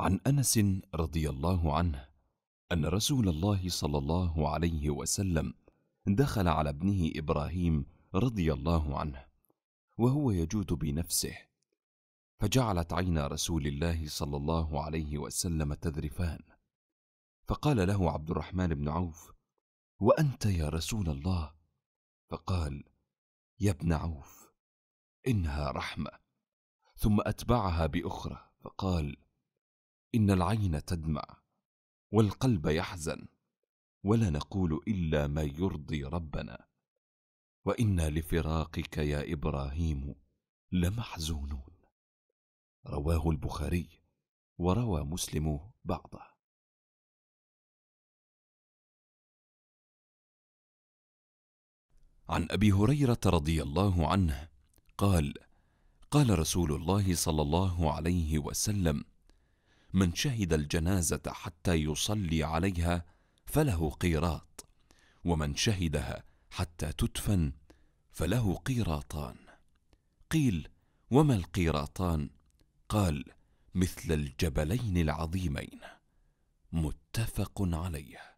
عن انس رضي الله عنه ان رسول الله صلى الله عليه وسلم دخل على ابنه ابراهيم رضي الله عنه وهو يجود بنفسه فجعلت عين رسول الله صلى الله عليه وسلم تذرفان فقال له عبد الرحمن بن عوف وانت يا رسول الله فقال يا ابن عوف انها رحمه ثم اتبعها باخرى فقال إن العين تدمع والقلب يحزن ولا نقول إلا ما يرضي ربنا وإنا لفراقك يا إبراهيم لمحزونون رواه البخاري وروى مسلم بعضه عن ابي هريره رضي الله عنه قال قال رسول الله صلى الله عليه وسلم من شهد الجنازه حتى يصلي عليها فله قيراط ومن شهدها حتى تدفن فله قيراطان قيل وما القيراطان قال مثل الجبلين العظيمين متفق عليه